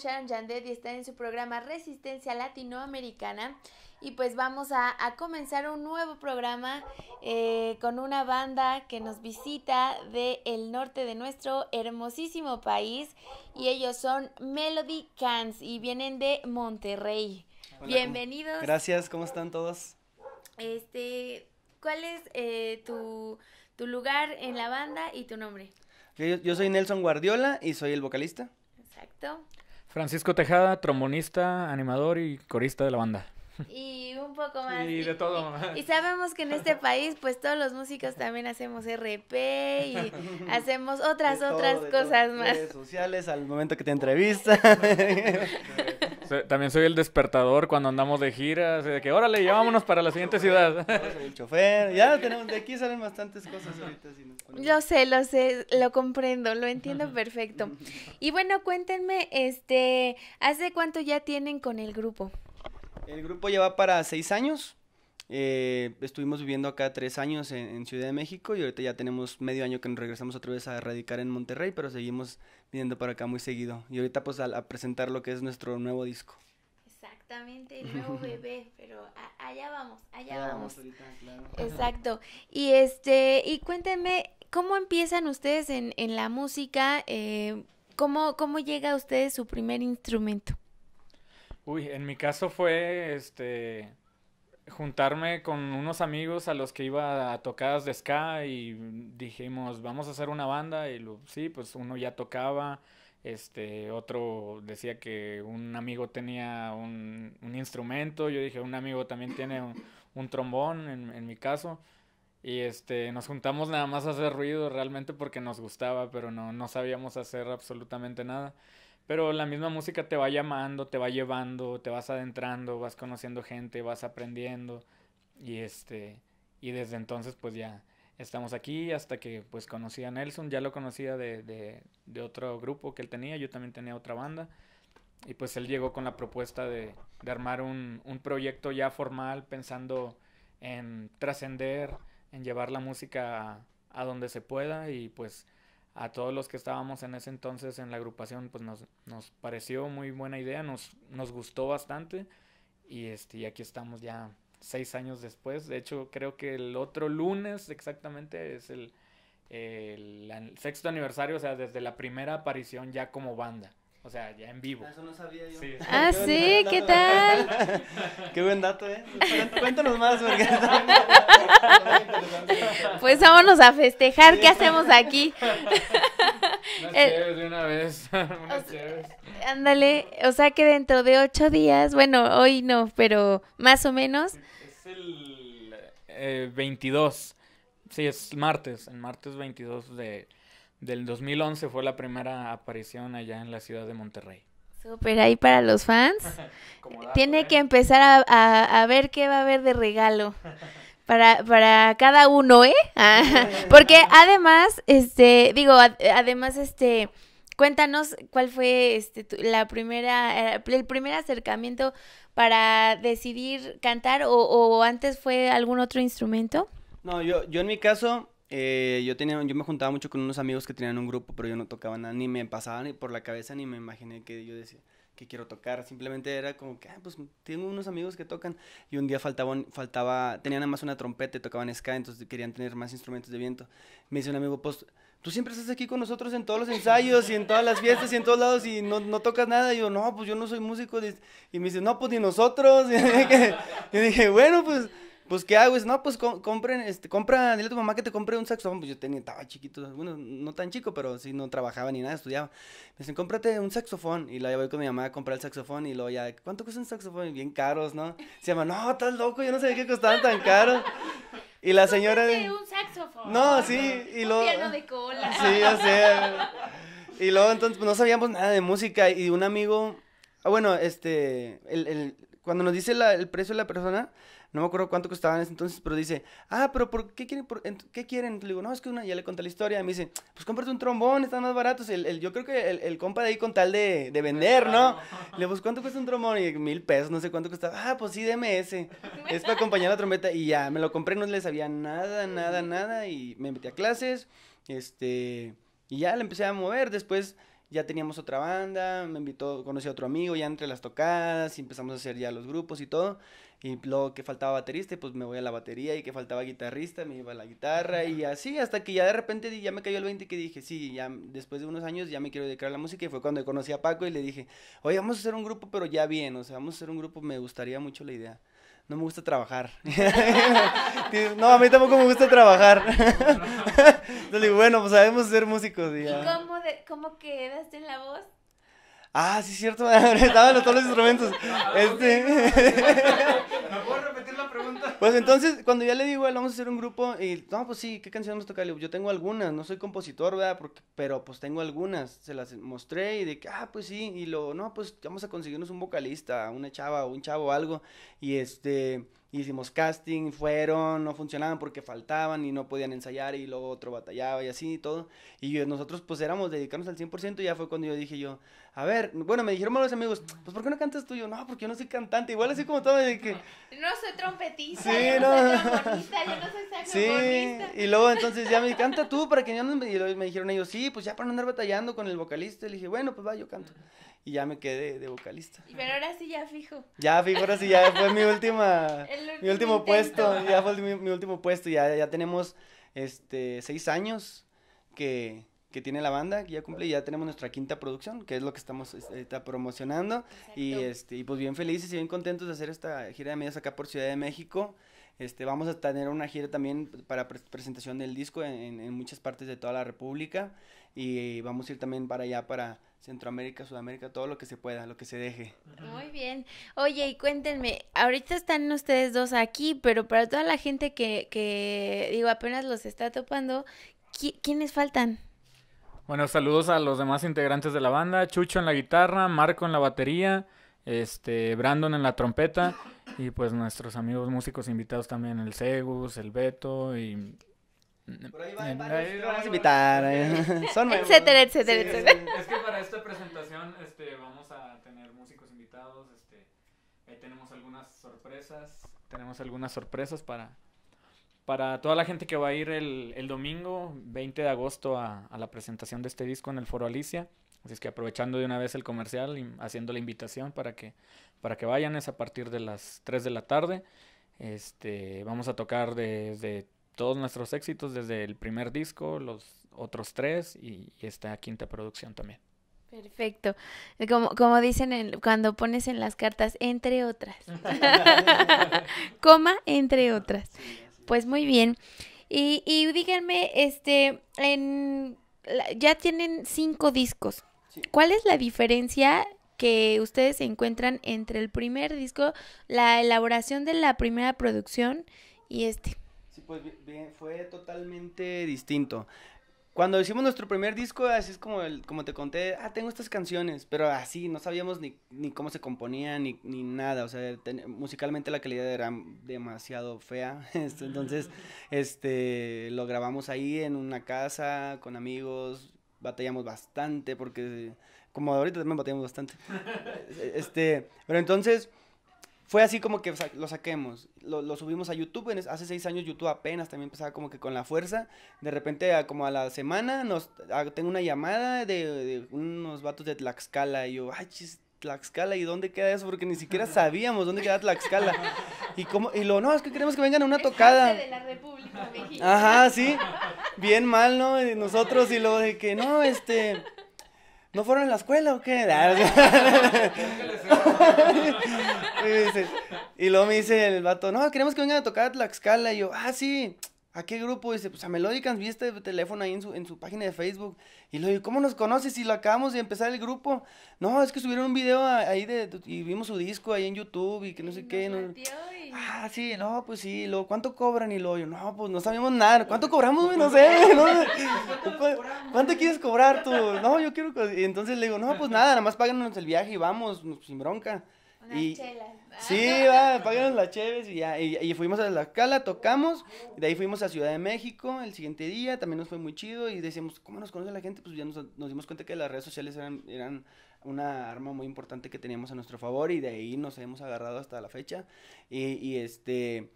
Sharon Yandet y está en su programa Resistencia Latinoamericana. Y pues vamos a, comenzar un nuevo programa eh, con una banda que nos visita del el norte de nuestro hermosísimo país. Y ellos son Melody Cans y vienen de Monterrey. Bienvenidos. Gracias, ¿cómo están todos? Este, ¿cuál es eh, tu, lugar en la banda y tu nombre? yo, soy Nelson Guardiola y soy el vocalista. Exacto. Francisco Tejada, trombonista, animador y corista de la banda. Y un poco más. Y de todo. Y, sabemos que en este país, pues todos los músicos también hacemos RP y hacemos otras, otras cosas más. Redes sociales al momento que te entrevistas. También soy el despertador cuando andamos de gira, de que órale, llevámonos para la siguiente ciudad. el chofer, ya tenemos, de aquí salen bastantes cosas ahorita. sé, lo sé, lo comprendo, lo entiendo perfecto. Y bueno, cuéntenme, este, ¿hace cuánto ya tienen con el grupo? El grupo lleva para seis años. Eh, estuvimos viviendo acá tres años en, Ciudad de México y ahorita ya tenemos medio año que nos regresamos otra vez a radicar en Monterrey, pero seguimos viniendo para acá muy seguido. Y ahorita pues a, presentar lo que es nuestro nuevo disco. Exactamente, el nuevo bebé, pero allá vamos, allá vamos. Exacto. Y este, y cuéntenme, ¿cómo empiezan ustedes en, la música? Eh, ¿cómo, ¿Cómo llega a ustedes su primer instrumento? Uy, en mi caso fue este juntarme con unos amigos a los que iba a tocadas de ska y dijimos, vamos a hacer una banda y lo, sí, pues uno ya tocaba, este otro decía que un amigo tenía un, instrumento, yo dije, un amigo también tiene un, trombón en, mi caso. Y este, nos juntamos nada más a hacer ruido realmente porque nos gustaba, pero no sabíamos hacer absolutamente nada. Pero la misma música te va llamando, te va llevando, te vas adentrando, vas conociendo gente, vas aprendiendo. Y este y desde entonces pues ya estamos aquí hasta que pues conocí a Nelson, ya lo conocía de, otro grupo que él tenía, yo también tenía otra banda. Y pues él llegó con la propuesta de, de armar un, proyecto ya formal pensando en trascender, en llevar la música a donde se pueda y pues a todos los que estábamos en ese entonces en la agrupación, pues nos, nos pareció muy buena idea, nos, nos gustó bastante y, este, aquí estamos ya seis años después. De hecho, creo que el otro lunes exactamente es el, el sexto aniversario, o sea, desde la primera aparición ya como banda. O sea, ya en vivo. Eso no sabía yo. Ah, sí, ¿qué, tal? Qué buen dato, ¿eh? Cuéntanos más, porque... Pues vámonos a festejar, ¿qué hacemos aquí? Unas eh, de una vez, unas Ándale, o sea que dentro de ocho días, bueno, hoy no, pero más o menos. Es el eh, 22, sí, es martes, el martes 22 de del 2011 fue la primera aparición allá en la ciudad de Monterrey. Súper ahí para los fans. Tiene ¿eh? que empezar a, ver qué va a haber de regalo. Para, cada uno, ¿eh? Ah, porque además, este, digo, además, este, cuéntanos cuál fue este, la primera, eh, el primer acercamiento para decidir cantar o, o antes fue algún otro instrumento. No, yo, yo en mi caso, eh, yo, tenía, yo me juntaba mucho con unos amigos que tenían un grupo, pero yo no tocaba nada, ni me pasaba ni por la cabeza, ni me imaginé que yo decía que quiero tocar. Simplemente era como que, ah, pues tengo unos amigos que tocan. Y un día faltaban, faltaba, tenían nada más una trompeta y tocaban ska, entonces querían tener más instrumentos de viento. Me dice un amigo, pues tú siempre estás aquí con nosotros en todos los ensayos y en todas las fiestas y en todos lados y no, no tocas nada. Y yo, no, pues yo no soy músico. Y me dice, no, pues ni nosotros. Y dije, bueno, pues pues, ¿qué hago? Es, no, pues, compren, este, compra, dile a tu mamá que te compre un saxofón. Pues yo tenía, estaba chiquito, bueno, no tan chico, pero sí, no trabajaba ni nada, estudiaba. Me dicen, cómprate un saxofón. Y luego voy con mi mamá a comprar el saxofón y luego ya, ¿cuánto cuesta un saxofón? Bien caros, ¿no? Se llama, no, estás loco, yo no sabía que costaban tan caros. Y la señora. De... un saxofón. No, sí. Y luego... de cola. Sí, o sea. y luego entonces pues, no sabíamos nada de música. Y un amigo. Ah, bueno, este. El, el, cuando nos dice el precio de la persona, no me acuerdo cuánto costaba en ese entonces, pero dice, ah, pero ¿por qué quieren? ¿Qué quieren? Le digo, no, es que una, ya le conté la historia, me dice, pues cómprate un trombón, están más baratos, el, yo creo que el, el, compa de ahí con tal de, vender, ¿no? Le digo, pues, ¿cuánto cuesta un trombón? Y mil pesos, no sé cuánto costaba, ah, pues sí, deme ese, es para acompañar la trompeta, y ya, me lo compré, no le sabía nada, nada, nada, y me metí a clases, este, y ya le empecé a mover, después ya teníamos otra banda, me invitó, conocí a otro amigo, ya entre las tocadas, y empezamos a hacer ya los grupos y todo. Y luego que faltaba baterista, pues me voy a la batería, y que faltaba guitarrista, me iba a la guitarra, y así, hasta que ya de repente ya me cayó el 20 que dije, sí, ya después de unos años ya me quiero dedicar a la música, y fue cuando conocí a Paco y le dije, oye, vamos a hacer un grupo, pero ya bien, o sea, vamos a hacer un grupo, me gustaría mucho la idea no me gusta trabajar. no, a mí tampoco me gusta trabajar. Entonces digo, bueno, pues sabemos ser músicos. Y, cómo, de, cómo, quedaste en la voz? Ah, sí, es cierto, estaban todos los instrumentos. Ah, este... Pues entonces, cuando ya le digo, bueno, vamos a hacer un grupo, y no, pues sí, ¿qué canción vamos a tocar? yo tengo algunas, no soy compositor, ¿verdad? Porque, pero pues tengo algunas, se las mostré y de que, ah, pues sí, y lo, no, pues vamos a conseguirnos un vocalista, una chava, o un chavo, o algo, y este hicimos casting, fueron, no funcionaban porque faltaban y no podían ensayar y luego otro batallaba y así y todo. Y nosotros pues éramos dedicarnos al 100% y ya fue cuando yo dije yo, a ver, bueno, me dijeron los amigos, pues ¿por qué no cantas tú? yo, no, porque yo no soy cantante, igual así como todo, de que... No soy trompetista, sí, no, soy yo no soy Sí, y luego entonces ya me canta tú para que yo no... Y me dijeron ellos, sí, pues ya para no andar batallando con el vocalista, le dije, bueno, pues va, yo canto y ya me quedé de vocalista. Pero ahora sí ya fijo. Ya fijo, ahora sí ya fue mi última, mi último puesto, ya fue mi, mi, último puesto, ya, ya tenemos este, seis años que, que tiene la banda, que ya cumple, y ya tenemos nuestra quinta producción, que es lo que estamos este, está promocionando, y este, y pues bien felices y bien contentos de hacer esta gira de medios acá por Ciudad de México, este, vamos a tener una gira también para presentación del disco en, muchas partes de toda la República y vamos a ir también para allá, para Centroamérica, Sudamérica, todo lo que se pueda, lo que se deje. Muy bien. Oye, y cuéntenme, ahorita están ustedes dos aquí, pero para toda la gente que, que digo, apenas los está topando, ¿quiénes faltan? Bueno, saludos a los demás integrantes de la banda, Chucho en la guitarra, Marco en la batería este Brandon en la trompeta y pues nuestros amigos músicos invitados también, el Segus, el Beto y... Por ahí van, vamos a invitar, eh. Son etcétera, etcétera, Es, que para esta presentación este, vamos a tener músicos invitados, este, ahí tenemos algunas sorpresas, tenemos algunas sorpresas para, para toda la gente que va a ir el, el domingo 20 de agosto a, a, la presentación de este disco en el Foro Alicia. Así es que aprovechando de una vez el comercial y haciendo la invitación para que, para que vayan, es a partir de las 3 de la tarde. Este, vamos a tocar desde todos nuestros éxitos, desde el primer disco, los otros tres y, esta quinta producción también. Perfecto. Como, dicen en, cuando pones en las cartas, entre otras. Coma, entre otras. Pues muy bien. Y, y díganme, este, en, ya tienen cinco discos. ¿Cuál es la diferencia que ustedes encuentran entre el primer disco, la elaboración de la primera producción y este? Sí, pues fue totalmente distinto. Cuando hicimos nuestro primer disco, así es como, como te conté, ah, tengo estas canciones, pero así, no sabíamos ni, cómo se componían ni, ni nada, o sea, musicalmente la calidad era demasiado fea, este, entonces, este, lo grabamos ahí en una casa con amigos, batallamos bastante porque como ahorita también batallamos bastante. Este, pero entonces fue así como que lo saquemos, lo, subimos a YouTube, en hace seis años YouTube apenas también empezaba como que con la fuerza, de repente como a la semana nos, tengo una llamada de, unos vatos de Tlaxcala y yo, ay, chiste Tlaxcala y dónde queda eso, porque ni siquiera sabíamos dónde queda Tlaxcala. Y cómo y lo, no, es que queremos que vengan a una tocada. de la República Ajá, sí. Bien mal, ¿no? nosotros y lo de que no, este. ¿No fueron a la escuela o qué? y, y luego me dice el vato, no, queremos que vengan a tocar a Tlaxcala. Y yo, ah, sí. ¿A qué grupo? Dice, pues a Melodicans, vi este teléfono ahí en su, en su página de Facebook. Y le digo, ¿cómo nos conoces si lo acabamos de empezar el grupo? No, es que subieron un video ahí de, y vimos su disco ahí en YouTube y que no sé qué. No. Ah, sí, no, pues sí, luego, ¿cuánto cobran? Y luego, yo, no, pues no sabemos nada. ¿Cuánto pues, cobramos? Pues, no sé, ¿Cuánto, quieres cobrar tú? No, yo quiero... Y entonces le digo, no, pues nada, nada más páganos el viaje y vamos, sin bronca. Una y, Sí, va, pagaron las cheves y ya. Y, fuimos a la cala, tocamos. de ahí fuimos a Ciudad de México el siguiente día. También nos fue muy chido. Y decíamos, ¿cómo nos conoce la gente? Pues ya nos, dimos cuenta que las redes sociales eran, eran una arma muy importante que teníamos a nuestro favor. Y de ahí nos hemos agarrado hasta la fecha. Y, este.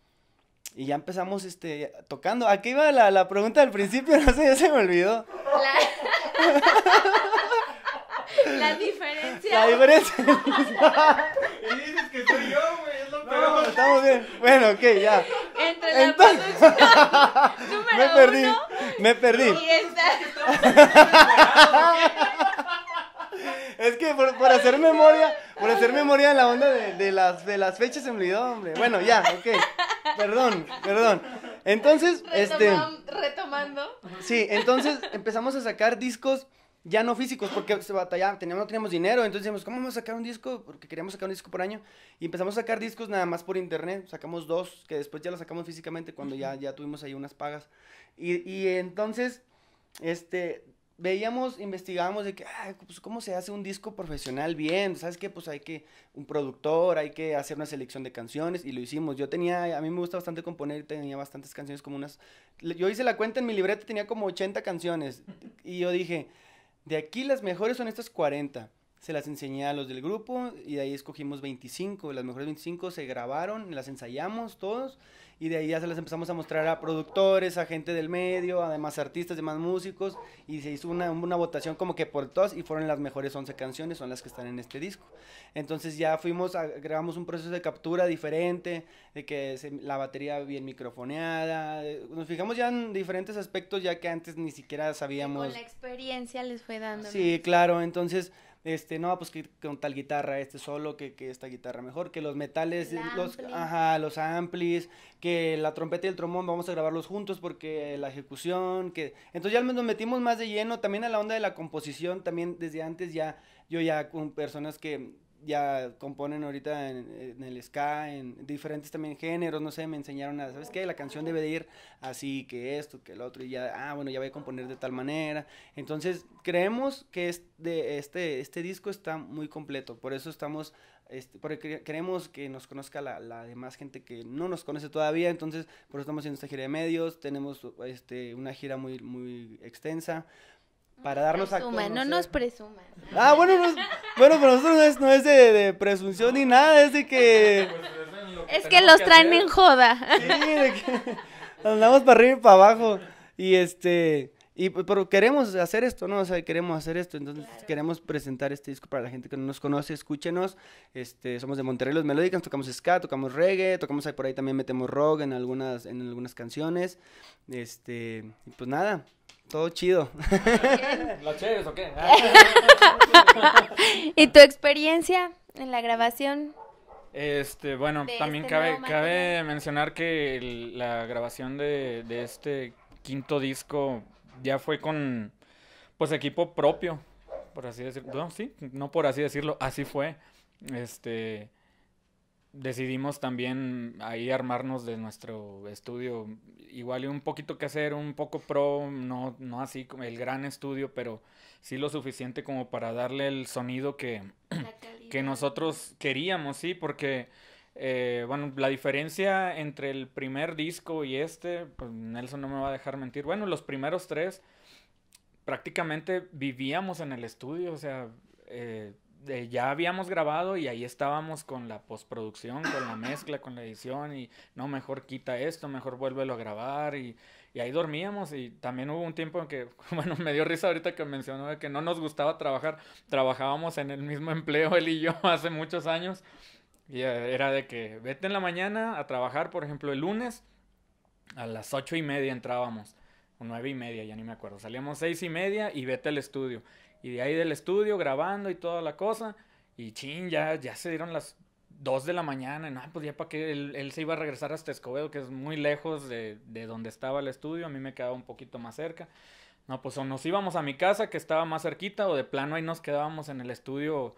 Y ya empezamos este tocando. qué iba la, pregunta del principio, no sé, ya se me olvidó. la diferencia. La diferencia estamos bien. Bueno, ok, ya. Entre la Entonces... me perdí, me perdí. es que por, hacer memoria, por hacer memoria de la onda de, las, de las fechas se me olvidó, hombre. Bueno, ya, ok. Perdón, perdón. Entonces, este. Retomando. Sí, entonces empezamos a sacar discos ya no físicos, porque se batallaba, teníamos, no teníamos dinero, entonces decíamos, ¿cómo vamos a sacar un disco? Porque queríamos sacar un disco por año, y empezamos a sacar discos nada más por internet, sacamos dos, que después ya los sacamos físicamente cuando ya, ya tuvimos ahí unas pagas, y, y entonces, este, veíamos, investigábamos de que, ay, pues, ¿cómo se hace un disco profesional bien? ¿Sabes qué? Pues hay que, un productor, hay que hacer una selección de canciones, y lo hicimos. Yo tenía, a mí me gusta bastante componer, tenía bastantes canciones como unas, yo hice la cuenta en mi libreta, tenía como 80 canciones, y yo dije, de aquí las mejores son estas 40. Se las enseñé a los del grupo y de ahí escogimos 25. Las mejores 25 se grabaron, las ensayamos todos y de ahí ya se las empezamos a mostrar a productores, a gente del medio, a demás artistas, demás músicos y se hizo una, una votación como que por todos y fueron las mejores 11 canciones, son las que están en este disco. Entonces ya fuimos, grabamos un proceso de captura diferente, de que la batería bien microfoneada, nos fijamos ya en diferentes aspectos ya que antes ni siquiera sabíamos. con la experiencia les fue dando. Sí, claro, entonces este, no, pues que con tal guitarra, este solo, que, esta guitarra mejor, que los metales, los, ajá, los amplis, que la trompeta y el trombón vamos a grabarlos juntos porque la ejecución, que... Entonces ya nos metimos más de lleno, también a la onda de la composición, también desde antes ya, yo ya con personas que ya componen ahorita en, el ska, en diferentes también géneros, no sé, me enseñaron a, ¿sabes qué? La canción debe de ir así, que esto, que el otro, y ya, ah, bueno, ya voy a componer de tal manera. Entonces, creemos que este, este, este disco está muy completo, por eso estamos, este, porque queremos que nos conozca la, la, demás gente que no nos conoce todavía, entonces, por eso estamos haciendo esta gira de medios, tenemos este, una gira muy, muy extensa, para darnos a No nos presumas. Ah, bueno, bueno, pero nosotros no es, no es de, presunción ni nada, es de que... es que, los traen en joda. Sí, de que andamos para arriba y para abajo. Y este... Y pues, pero queremos hacer esto, ¿no? O sea, queremos hacer esto, entonces queremos presentar este disco para la gente que no nos conoce, escúchenos. Este, somos de Monterrey, los Melódicas, tocamos ska, tocamos reggae, tocamos ahí por ahí también metemos rock en algunas en algunas canciones. Este, y pues nada, todo chido. o qué? ¿Y tu experiencia en la grabación? Este, bueno, también este cabe, mencionar que la grabación de, este quinto disco ya fue con, pues, equipo propio, por así decirlo. No, sí, no por así decirlo, así fue. Este, decidimos también ahí armarnos de nuestro estudio. Igual un poquito que hacer, un poco pro, no, no así como el gran estudio, pero sí lo suficiente como para darle el sonido que, nosotros queríamos, sí, porque eh, bueno, la diferencia entre el primer disco y este, pues Nelson no me va a dejar mentir. Bueno, los primeros tres prácticamente vivíamos en el estudio, o sea, eh, eh, ya habíamos grabado y ahí estábamos con la postproducción, con la mezcla, con la edición y no, mejor quita esto, mejor vuélvelo a grabar y, ahí dormíamos y también hubo un tiempo en que, bueno, me dio risa ahorita que mencionó de que no nos gustaba trabajar, trabajábamos en el mismo empleo él y yo hace muchos años y eh, era de que vete en la mañana a trabajar, por ejemplo, el lunes a las ocho y media entrábamos. O nueve y media, ya ni me acuerdo. Salíamos seis y media y vete al estudio y de ahí del estudio grabando y toda la cosa. Y chin, ya, ya se dieron las 2 de la mañana. Y no, pues ya para que él, se iba a regresar hasta Escobedo, que es muy lejos de, de donde estaba el estudio. A mí me quedaba un poquito más cerca. No, pues o nos íbamos a mi casa, que estaba más cerquita, o de plano ahí nos quedábamos en el estudio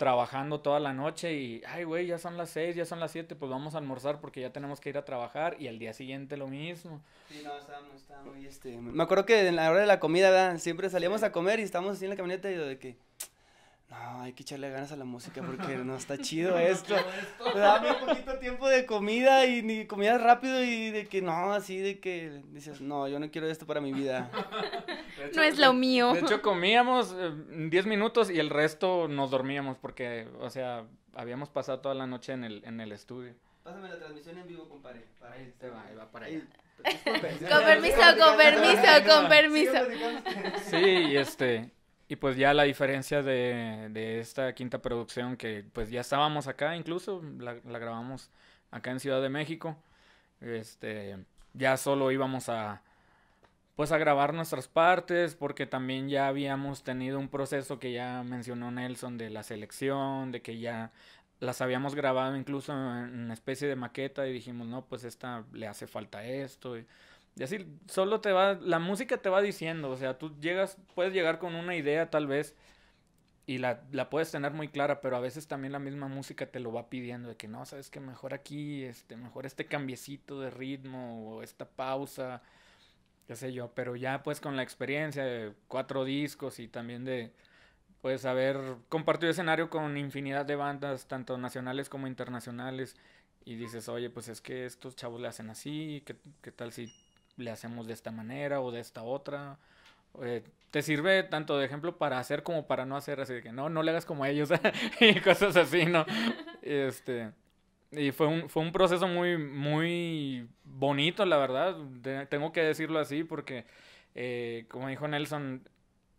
trabajando toda la noche y, ay, güey, ya son las seis, ya son las siete, pues vamos a almorzar porque ya tenemos que ir a trabajar y al día siguiente lo mismo. Sí, no, estábamos, estábamos, este, me acuerdo que en la hora de la comida, ¿verdad? Siempre salíamos a comer y estábamos así en la camioneta y yo de que, no, hay que echarle ganas a la música porque no está chido esto. Pues, dame un poquito tiempo de comida y ni comida rápido y de que no, así de que dices, no, yo no quiero esto para mi vida. no es lo mío. De hecho, comíamos 10 eh, minutos y el resto nos dormíamos porque, o sea, habíamos pasado toda la noche en el, en el estudio. Pásame la transmisión en vivo, compadre. Para ahí te este va, va para allá. Pues, con permiso, con permiso, con permiso. Sí, este, y pues ya la diferencia de, esta quinta producción, que pues ya estábamos acá incluso, la, grabamos acá en Ciudad de México, este, ya solo íbamos a, pues a grabar nuestras partes, porque también ya habíamos tenido un proceso que ya mencionó Nelson de la selección, de que ya las habíamos grabado incluso en una especie de maqueta y dijimos, no, pues esta le hace falta esto. Y, y así solo te va, la música te va diciendo, o sea, tú llegas, puedes llegar con una idea tal vez y la, la, puedes tener muy clara, pero a veces también la misma música te lo va pidiendo de que no, sabes que mejor aquí, este, mejor este cambiecito de ritmo o esta pausa, qué sé yo, pero ya pues con la experiencia de cuatro discos y también de pues haber compartido escenario con infinidad de bandas, tanto nacionales como internacionales, y dices, oye, pues es que estos chavos le hacen así, ¿qué, qué tal si le hacemos de esta manera o de esta otra. Eh, te sirve tanto de ejemplo para hacer como para no hacer, así que no, no le hagas como a ellos y cosas así, ¿no? Este, y fue un, fue un proceso muy, muy bonito, la verdad, tengo que decirlo así, porque eh, como dijo Nelson,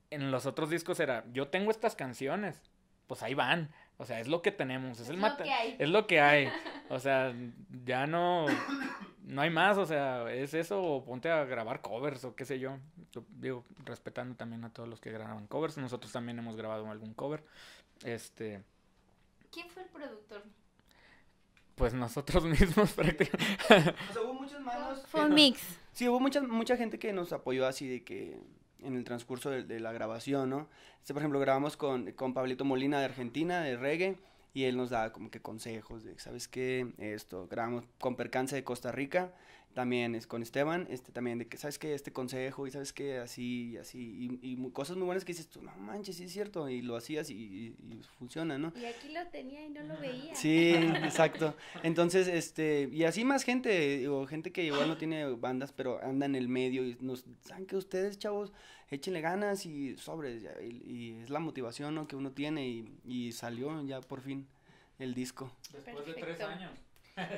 en los otros discos era, yo tengo estas canciones, pues ahí van, o sea, es lo que tenemos, es, el lo es lo que hay, o sea, ya no no hay más, o sea, es eso, o ponte a grabar covers o qué sé yo. yo. Digo, respetando también a todos los que graban covers, nosotros también hemos grabado algún cover. Este. ¿Quién fue el productor? Pues nosotros mismos prácticamente. o sea, hubo muchas manos. Fue mix. Sí, hubo mucha, mucha gente que nos apoyó así de que en el transcurso de, la grabación, ¿no? Este, por ejemplo, grabamos con, con Pablito Molina de Argentina, de reggae y él nos daba como que consejos de, ¿sabes qué? Esto, grabamos con Percance de Costa Rica también es con Esteban, este también de que, ¿sabes que Este consejo y ¿sabes que Así, y así, y, cosas muy buenas que dices tú, no manches, sí es cierto, y lo hacías y, funciona, ¿no? Y aquí lo tenía y no lo veía. Sí, exacto. Entonces, este, y así más gente, o gente que igual no tiene bandas, pero anda en el medio y nos, ¿saben que ustedes, chavos? Échenle ganas y sobres, y, es la motivación, ¿no? Que uno tiene y, salió ya por fin el disco. Después de tres años.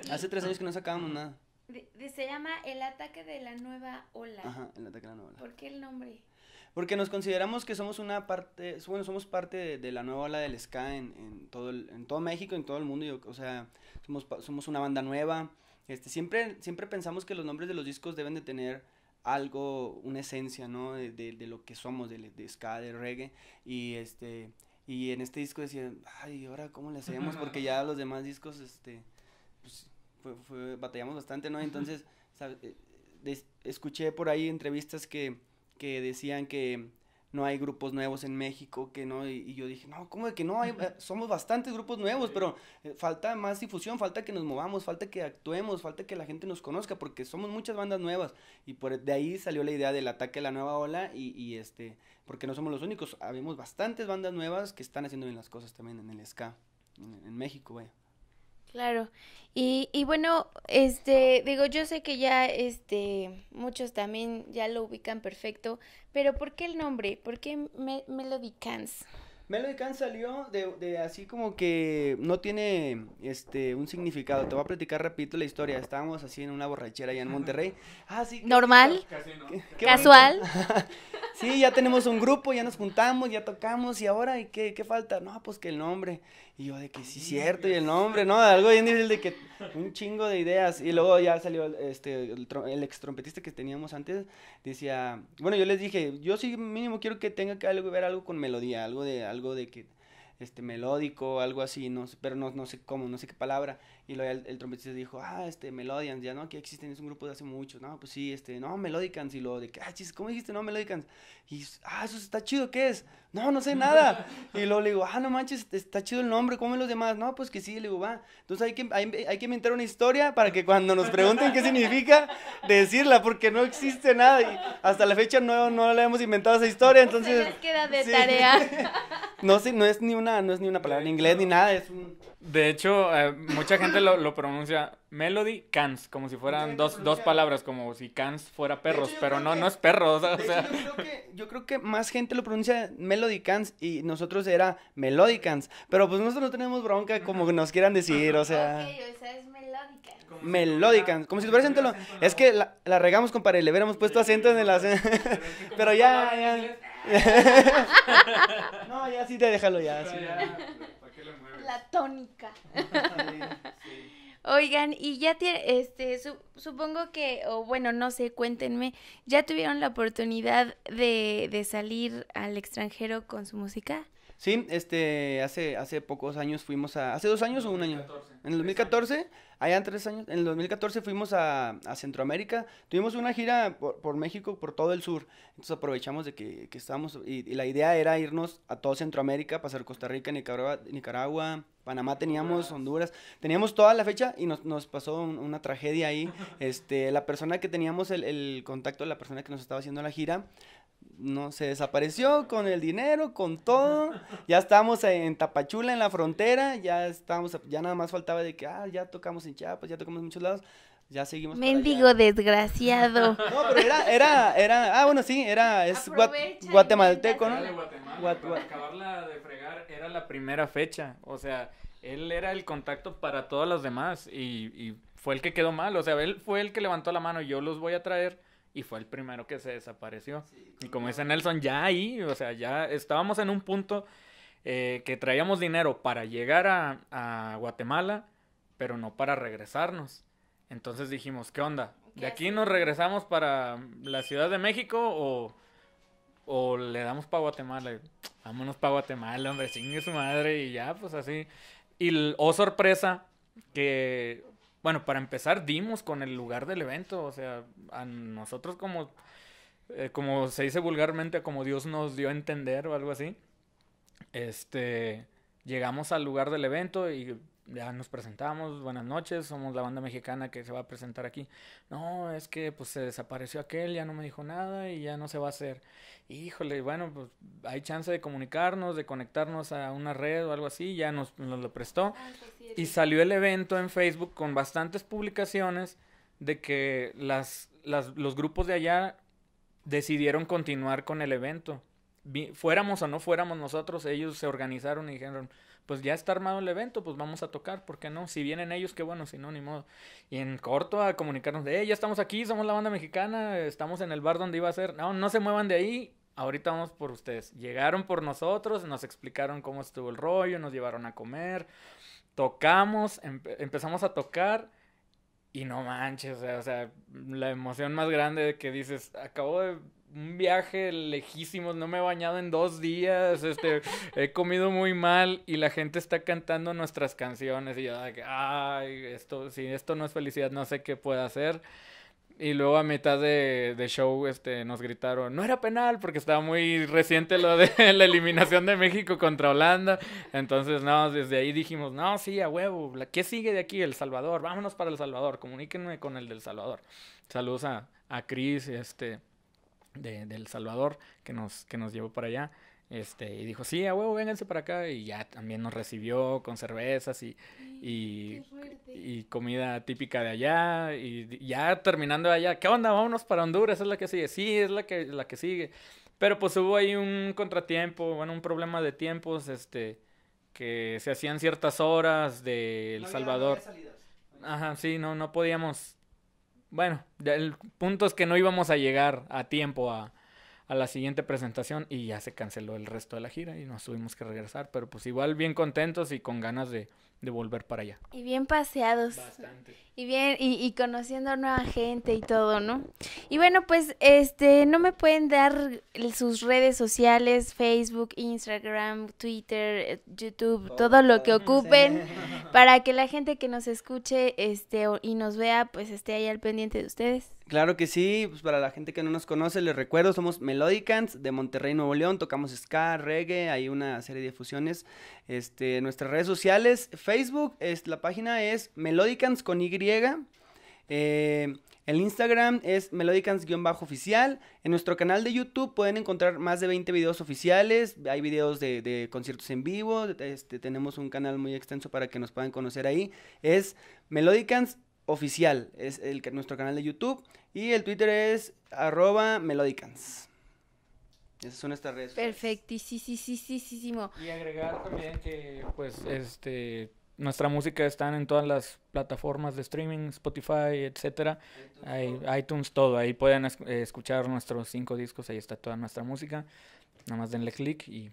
Hace tres años que no sacábamos nada se llama El ataque de la nueva ola. Ajá, el ataque de la nueva ola. ¿Por qué el nombre? Porque nos consideramos que somos una parte, bueno, somos parte de, la nueva ola del ska en, todo, en todo México, en todo el mundo. o sea, somos, una banda nueva. Este, siempre, siempre pensamos que los nombres de los discos deben de tener algo, una esencia, ¿no? De, lo que somos, de, ska, de reggae. Y este y en este disco decían, ay, ahora cómo le hacemos? Porque ya los demás discos, este, pues, batallamos bastante, ¿no? Entonces, eh, escuché por ahí entrevistas que, decían que no hay grupos nuevos en México, que no, y, yo dije, no, ¿cómo de que no? Eh, somos bastantes grupos nuevos, pero eh, falta más difusión, falta que nos movamos, falta que actuemos, falta que la gente nos conozca, porque somos muchas bandas nuevas, y por e, de ahí salió la idea del ataque a la nueva ola, y, este, porque no somos los únicos, habemos bastantes bandas nuevas que están haciendo bien las cosas también en el ska, en, México, güey. Claro. Y, y bueno, este, digo, yo sé que ya este, muchos también ya lo ubican perfecto, pero ¿por qué el nombre? ¿Por qué me Melody Cans? Melody Cans salió de, de, así como que no tiene este un significado. Te voy a platicar repito la historia. Estábamos así en una borrachera allá en Monterrey. Ah, Normal. Casual. sí, ya tenemos un grupo, ya nos juntamos, ya tocamos y ahora ¿y qué, qué falta? No, pues que el nombre. Y yo de que sí, cierto, y el nombre, ¿no? Algo bien difícil de que un chingo de ideas. Y luego ya salió este, el, el ex trompetista que teníamos antes, decía, bueno, yo les dije, yo sí mínimo quiero que tenga que ver algo con melodía, algo de, algo de que, este, melódico, algo así, no sé, pero no, no sé cómo, no sé qué palabra. Y luego el, trompetista dijo, ah, este, Melodians, ya no, que existen, es un grupo de hace mucho, no, pues sí, este, no, Melodicans, y luego de que, ah, chis, ¿cómo dijiste, no, Melodicans? Y, ah, eso está chido, ¿qué es? No, no sé nada. y luego le digo, ah, no manches, está chido el nombre, ¿cómo los demás? No, pues que sí, le digo, va. Entonces hay que, hay, que inventar una historia para que cuando nos pregunten qué significa, decirla, porque no existe nada, y hasta la fecha no, no la hemos inventado esa historia, entonces... les queda de tarea. no, sé no es ni una, no es ni una palabra en inglés ni nada, es un... De hecho, eh, mucha gente lo, pronuncia Melody Cans, como si fueran dos, dos palabras, como si Cans fuera perros, pero no, no es perros. O sea. yo, creo que, más gente lo pronuncia Melody Cans y nosotros era Melody Cans, pero pues nosotros no tenemos bronca como nos quieran decir, o sea. Melody o Como si tuviera acento. Es que la, regamos con compadre. Le hubiéramos puesto acento en el acento. Pero ya, ya. No, ya sí te déjalo ya. Pues. La tónica. Oigan, y ya tiene, este, supongo que, o bueno, no sé, cuéntenme, ¿ya tuvieron la oportunidad de, de salir al extranjero con su música? Sí, este, hace, hace pocos años fuimos a, hace dos años o un año, en el 2014, allá en tres años, en el 2014 fuimos a, Centroamérica, tuvimos una gira por, México, por todo el sur, entonces aprovechamos de que, que estábamos, y, la idea era irnos a todo Centroamérica, pasar Costa Rica, Nicaragua, Nicaragua Panamá teníamos, Honduras. teníamos toda la fecha y nos, nos pasó una tragedia ahí, este, la persona que teníamos el, el contacto, la persona que nos estaba haciendo la gira, no se desapareció con el dinero, con todo. Ya estábamos en Tapachula, en la frontera, ya estábamos, ya nada más faltaba de que, ah, ya tocamos en Chiapas, ya tocamos en muchos lados. Ya seguimos. Mendigo desgraciado. No, pero era, era, era, ah, bueno, sí, era, es guatemalteco, ¿no? Guatemala, acabarla de fregar, era la primera fecha, o sea, él era el contacto para todos los demás y, y fue el que quedó mal, o sea, él fue el que levantó la mano, yo los voy a traer, y fue el primero que se desapareció. y como dice Nelson, ya ahí, o sea, ya estábamos en un punto eh, que traíamos dinero para llegar a, Guatemala, pero no para regresarnos. Entonces dijimos, ¿qué onda? ¿De aquí nos regresamos para la Ciudad de México o, o le damos para Guatemala? Vámonos para Guatemala, hombre, chingue su madre y ya, pues así. Y, oh sorpresa, que bueno, para empezar, dimos con el lugar del evento. O sea, a nosotros como, eh, como se dice vulgarmente, como Dios nos dio a entender o algo así. Este, llegamos al lugar del evento y ya nos presentamos, buenas noches, somos la banda mexicana que se va a presentar aquí. No, es que pues se desapareció aquel, ya no me dijo nada y ya no se va a hacer. Híjole, bueno, pues hay chance de comunicarnos, de conectarnos a una red o algo así, ya nos, lo prestó. Ah, pues y salió el evento en Facebook con bastantes publicaciones de que las, las, los grupos de allá decidieron continuar con el evento fuéramos o no fuéramos nosotros, ellos se organizaron y dijeron, pues ya está armado el evento, pues vamos a tocar, ¿por qué no? Si vienen ellos, qué bueno, si no, ni modo. Y en corto a comunicarnos de, hey, ya estamos aquí, somos la banda mexicana, estamos en el bar donde iba a ser, no, no se muevan de ahí, ahorita vamos por ustedes. Llegaron por nosotros, nos explicaron cómo estuvo el rollo, nos llevaron a comer, tocamos, empezamos a tocar. Y no manches, o sea, sea, la emoción más grande que dices, acabó de un viaje lejísimo, no me he bañado en dos días, este, he comido muy mal y la gente está cantando nuestras canciones y yo, ay, esto, si esto no es felicidad, no sé qué puedo hacer. Y luego a mitad de, de, show este, nos gritaron, no era penal, porque estaba muy reciente lo de la eliminación de México contra Holanda. Entonces, no, desde ahí dijimos, no, sí, a huevo, ¿qué sigue de aquí? El Salvador, vámonos para El Salvador, comuníquenme con el del Salvador. Saludos a, a Cris, este, de, El Salvador que nos, que nos llevó para allá. Este, y dijo, sí, a huevo, vénganse para acá. Y ya también nos recibió con cervezas y, comida típica de allá. Y ya terminando allá, ¿qué onda? Vámonos para Honduras, es la que sigue. Sí, es la que, la que sigue. Pero pues hubo ahí un contratiempo, bueno, un problema de tiempos, este, que se hacían ciertas horas de El Salvador. Ajá, sí, no, no podíamos bueno, el punto es que no íbamos a llegar a tiempo a, a la siguiente presentación y ya se canceló el resto de la gira y nos tuvimos que regresar, pero pues igual bien contentos y con ganas de, de volver para allá. Y bien paseados. Bastante. Y bien, y, y, conociendo nueva gente y todo, ¿no? Y bueno, pues, este, no me pueden dar sus redes sociales, Facebook, Instagram, Twitter, eh, YouTube, oh, todo lo que ocupen, para que la gente que nos escuche, este, y nos vea, pues, esté ahí al pendiente de ustedes. Claro que sí, pues para la gente que no nos conoce, les recuerdo, somos Melodicans de Monterrey, Nuevo León, tocamos ska, reggae, hay una serie de fusiones. Este, nuestras redes sociales, Facebook, es, la página es Melodicans con Y. Eh, el Instagram es melodicans-oficial. En nuestro canal de YouTube pueden encontrar más de 20 videos oficiales. Hay videos de, conciertos en vivo. Este, tenemos un canal muy extenso para que nos puedan conocer ahí. Es Melodicans Oficial. Es el, nuestro canal de YouTube. Y el Twitter es arroba Melodicans. Esas son estas redes. Y agregar también que, pues, este, nuestra música está en todas las plataformas de streaming, Spotify, etcétera, iTunes, Hay, iTunes todo. Ahí pueden eh, escuchar nuestros cinco discos, ahí está toda nuestra música. Nada más denle clic y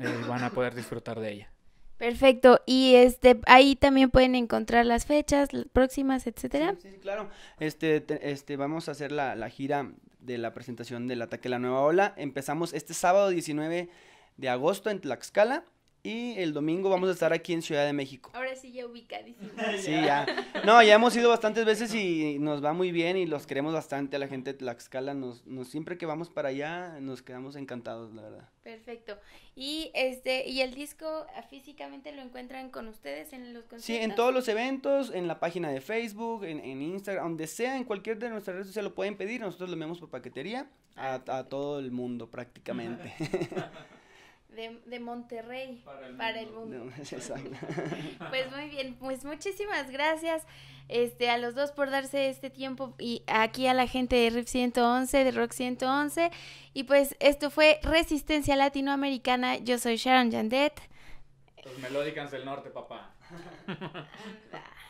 eh, van a poder disfrutar de ella. Perfecto, y este ahí también pueden encontrar las fechas próximas, etcétera. Sí, claro. Este este vamos a hacer la, la gira de la presentación del ataque de la nueva ola. Empezamos este sábado 19 de agosto en Tlaxcala el domingo vamos a estar aquí en Ciudad de México. Ahora sí ya ubicadísimo. Sí, ya. No, ya hemos ido bastantes veces y nos va muy bien y los queremos bastante. A la gente de Tlaxcala, nos, siempre que vamos para allá nos quedamos encantados, la verdad. Perfecto. Y este y el disco ah, físicamente lo encuentran con ustedes en los conciertos. Sí, en todos los eventos, en la página de Facebook, en, Instagram, donde sea, en cualquier de nuestras redes sociales lo pueden pedir. Nosotros lo enviamos por paquetería a, a todo el mundo prácticamente. de, Monterrey para el mundo. pues muy bien, pues muchísimas gracias este, a los dos por darse este tiempo y aquí a la gente de RIP 111, de Rock 111. Y pues esto fue Resistencia Latinoamericana. Yo soy Sharon Yandet. Los Melódicas del Norte, papá.